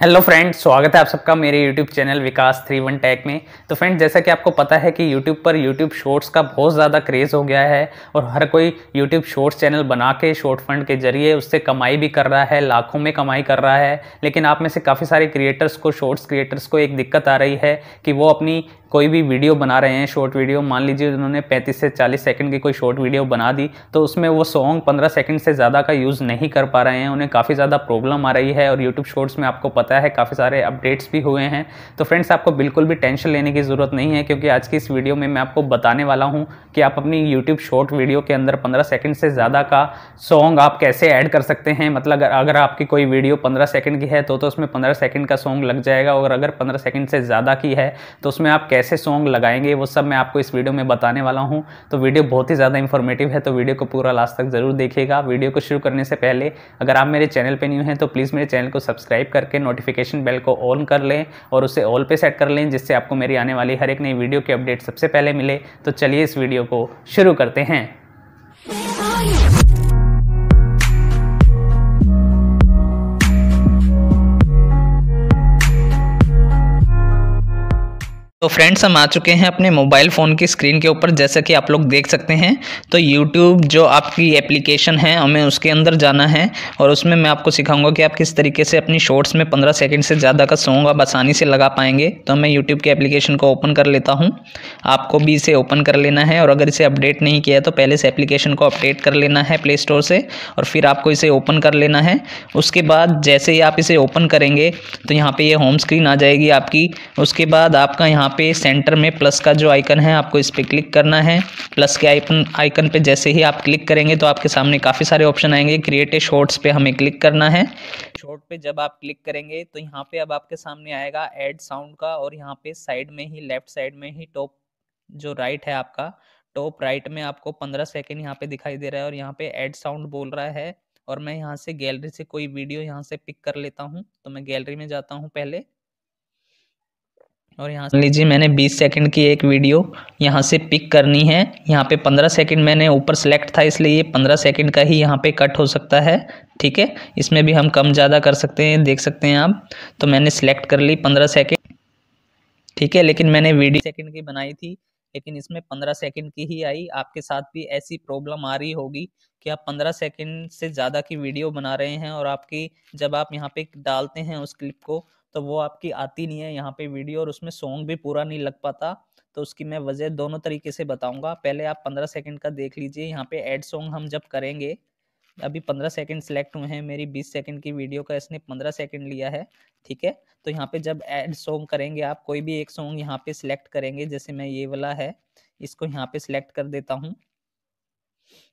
hello friends स्वागत है आप सबका मेरे YouTube channel Vikas three one tech में तो फ्रेंड्स जैसा कि आपको पता है कि यूट्यूब पर यूट्यूब शॉर्ट्स का बहुत ज़्यादा क्रेज़ हो गया है और हर कोई यूट्यूब शॉर्ट्स चैनल बना के शॉर्ट फंड के जरिए उससे कमाई भी कर रहा है लाखों में कमाई कर रहा है लेकिन आप में से काफ़ी सारे क्रिएटर्स को शॉर्ट्स क्रिएटर्स को एक दिक्कत आ रही है कि वो अपनी कोई भी वीडियो बना रहे हैं शॉर्ट वीडियो मान लीजिए उन्होंने 35 से 40 सेकंड की कोई शॉर्ट वीडियो बना दी तो उसमें वो सॉन्ग 15 सेकंड से ज़्यादा का यूज़ नहीं कर पा रहे हैं उन्हें काफ़ी ज़्यादा प्रॉब्लम आ रही है और यूट्यूब शॉर्ट्स में आपको पता है काफ़ी सारे अपडेट्स भी हुए हैं तो फ्रेंड्स आपको बिल्कुल भी टेंशन लेने की ज़रूरत नहीं है क्योंकि आज की इस वीडियो में मैं आपको बताने वाला हूँ कि आप अपनी यूट्यूब शॉर्ट वीडियो के अंदर पंद्रह सेकेंड से ज़्यादा का सॉन्ग आप कैसे ऐड कर सकते हैं मतलब अगर आपकी कोई वीडियो पंद्रह सेकेंड की है तो, तो उसमें पंद्रह सेकेंड का सॉन्ग लग जाएगा और अगर पंद्रह सेकेंड से ज़्यादा की है तो उसमें आप कैसे सॉन्ग लगाएंगे वो सब मैं आपको इस वीडियो में बताने वाला हूँ तो वीडियो बहुत ही ज़्यादा इन्फॉर्मेटिव है तो वीडियो को पूरा लास्ट तक ज़रूर देखिएगा वीडियो को शुरू करने से पहले अगर आप मेरे चैनल पर न्यू हैं तो प्लीज़ मेरे चैनल को सब्सक्राइब करके नोटिफिकेशन बेल को ऑन कर लें और उसे ऑल पर सेट कर लें जिससे आपको मेरी आने वाली हर एक नई वीडियो की अपडेट सबसे पहले मिले तो चलिए इस वीडियो को शुरू करते हैं तो फ्रेंड्स हम आ चुके हैं अपने मोबाइल फ़ोन की स्क्रीन के ऊपर जैसा कि आप लोग देख सकते हैं तो यूट्यूब जो आपकी एप्लीकेशन है हमें उसके अंदर जाना है और उसमें मैं आपको सिखाऊंगा कि आप किस तरीके से अपनी शॉर्ट्स में 15 सेकंड से ज़्यादा का सॉन्ग आप आसानी से लगा पाएंगे तो मैं यूट्यूब के एप्लीकेशन को ओपन कर लेता हूँ आपको भी इसे ओपन कर लेना है और अगर इसे अपडेट नहीं किया तो पहले से एप्लीकेशन को अपडेट कर लेना है प्ले स्टोर से और फिर आपको इसे ओपन कर लेना है उसके बाद जैसे ही आप इसे ओपन करेंगे तो यहाँ पर ये होम स्क्रीन आ जाएगी आपकी उसके बाद आपका यहाँ पे सेंटर में प्लस का जो आइकन है आपको इस पर क्लिक करना है प्लस के आइकन आइकन पे जैसे ही आप क्लिक करेंगे तो आपके सामने काफ़ी सारे ऑप्शन आएंगे क्रिएट ए शॉर्ट्स पे हमें क्लिक करना है शॉर्ट पे जब आप क्लिक करेंगे तो यहाँ पे अब आपके सामने आएगा एड साउंड का और यहाँ पे साइड में ही लेफ्ट साइड में ही टॉप जो राइट है आपका टॉप राइट में आपको पंद्रह सेकेंड यहाँ पे दिखाई दे रहा है और यहाँ पे एड साउंड बोल रहा है और मैं यहाँ से गैलरी से कोई वीडियो यहाँ से पिक कर लेता हूँ तो मैं गैलरी में जाता हूँ पहले और यहाँ लीजिए हाँ मैंने 20 सेकंड की एक वीडियो यहाँ से पिक करनी है यहाँ पे 15 सेकंड मैंने ऊपर सेलेक्ट था इसलिए ये 15 सेकंड का ही यहाँ पे कट हो सकता है ठीक है इसमें भी हम कम ज़्यादा कर सकते हैं देख सकते हैं आप तो मैंने सेलेक्ट कर ली 15 सेकंड ठीक है लेकिन मैंने वीडियो सेकंड की बनाई थी लेकिन इसमें पंद्रह सेकेंड की ही आई आपके साथ भी ऐसी प्रॉब्लम आ रही होगी कि आप पंद्रह सेकेंड से ज़्यादा की वीडियो बना रहे हैं और आपकी जब आप यहाँ पे डालते हैं उस क्लिप को तो वो आपकी आती नहीं है यहाँ पे वीडियो और उसमें सॉन्ग भी पूरा नहीं लग पाता तो उसकी मैं वजह दोनों तरीके से बताऊंगा पहले आप पंद्रह सेकंड का देख लीजिए यहाँ पे एड सॉन्ग हम जब करेंगे अभी पंद्रह सेकंड सेलेक्ट हुए हैं मेरी बीस सेकंड की वीडियो का इसने पंद्रह सेकंड लिया है ठीक है तो यहाँ पे जब एड सॉन्ग करेंगे आप कोई भी एक सॉन्ग यहाँ पे सिलेक्ट करेंगे जैसे मैं ये वाला है इसको यहाँ पे सिलेक्ट कर देता हूँ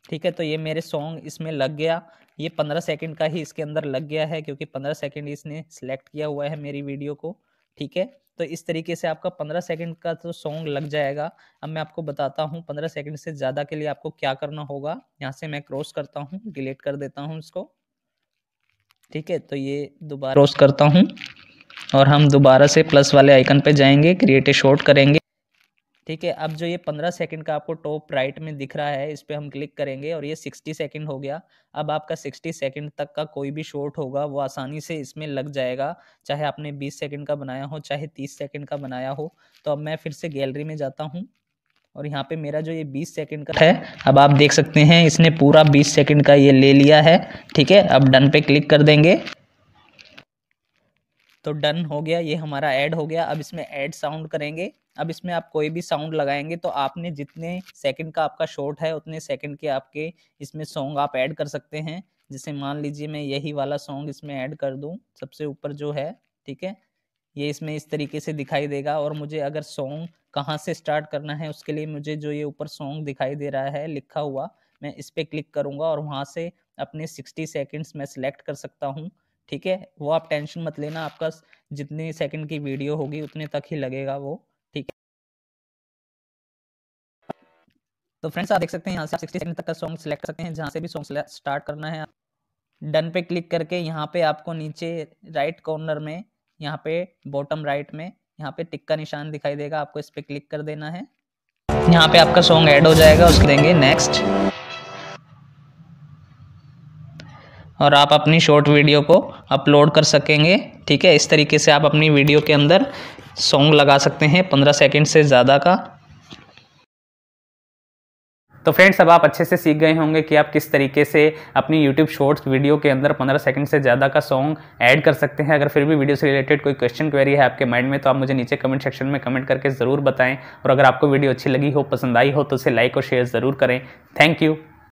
ठीक है तो ये मेरे सॉन्ग इसमें लग गया ये पंद्रह सेकंड का ही इसके अंदर लग गया है क्योंकि पंद्रह सेकंड इसने सेलेक्ट किया हुआ है मेरी वीडियो को ठीक है तो इस तरीके से आपका पंद्रह सेकंड का तो सॉन्ग लग जाएगा अब मैं आपको बताता हूँ पंद्रह सेकंड से ज़्यादा के लिए आपको क्या करना होगा यहाँ से मैं क्रॉस करता हूँ डिलीट कर देता हूँ इसको ठीक है तो ये दोबारा क्रॉस करता हूँ और हम दोबारा से प्लस वाले आइकन पे जाएंगे क्रिएटिव शॉर्ट करेंगे ठीक है अब जो ये पंद्रह सेकेंड का आपको टॉप राइट में दिख रहा है इस पर हम क्लिक करेंगे और ये सिक्सटी सेकेंड हो गया अब आपका सिक्सटी सेकेंड तक का कोई भी शॉर्ट होगा वो आसानी से इसमें लग जाएगा चाहे आपने बीस सेकेंड का बनाया हो चाहे तीस सेकेंड का बनाया हो तो अब मैं फिर से गैलरी में जाता हूँ और यहाँ पे मेरा जो ये 20 सेकंड का है अब आप देख सकते हैं इसने पूरा 20 सेकंड का ये ले लिया है ठीक है अब डन पे क्लिक कर देंगे तो डन हो गया ये हमारा ऐड हो गया अब इसमें ऐड साउंड करेंगे अब इसमें आप कोई भी साउंड लगाएंगे तो आपने जितने सेकंड का आपका शॉर्ट है उतने सेकंड के आपके इसमें सॉन्ग आप ऐड कर सकते हैं जैसे मान लीजिए मैं यही वाला सॉन्ग इसमें ऐड कर दूं सबसे ऊपर जो है ठीक है ये इसमें इस तरीके से दिखाई देगा और मुझे अगर सॉन्ग कहाँ से स्टार्ट करना है उसके लिए मुझे जो ये ऊपर सॉन्ग दिखाई दे रहा है लिखा हुआ मैं इस पर क्लिक करूँगा और वहाँ से अपने सिक्सटी सेकेंड्स में सेलेक्ट कर सकता हूँ ठीक है वो आप टेंशन मत लेना आपका जितने सेकंड की वीडियो होगी उतने तक ही लगेगा वो ठीक है तो फ्रेंड्स आप देख सकते हैं यहाँ से आप सिक्सटी सेकंड तक का सॉन्ग सेलेक्ट कर सकते हैं जहाँ से भी सॉन्ग स्टार्ट करना है डन पे क्लिक करके यहाँ पे आपको नीचे राइट कॉर्नर में यहाँ पे बॉटम राइट में यहाँ पे टिक का निशान दिखाई देगा आपको इस पर क्लिक कर देना है यहाँ पे आपका सॉन्ग ऐड हो जाएगा उसको देंगे नेक्स्ट और आप अपनी शॉर्ट वीडियो को अपलोड कर सकेंगे ठीक है इस तरीके से आप अपनी वीडियो के अंदर सॉन्ग लगा सकते हैं पंद्रह सेकेंड से ज़्यादा का तो फ्रेंड्स अब आप अच्छे से सीख गए होंगे कि आप किस तरीके से अपनी YouTube शॉर्ट्स वीडियो के अंदर 15 सेकंड से ज़्यादा का सॉन्ग ऐड कर सकते हैं अगर फिर भी वीडियो से रिलेटेड कोई क्वेश्चन क्वेरी है आपके माइंड में तो आप मुझे नीचे कमेंट सेक्शन में कमेंट करके ज़रूर बताएं और अगर आपको वीडियो अच्छी लगी हो पसंद आई हो तो उसे लाइक और शेयर ज़रूर करें थैंक यू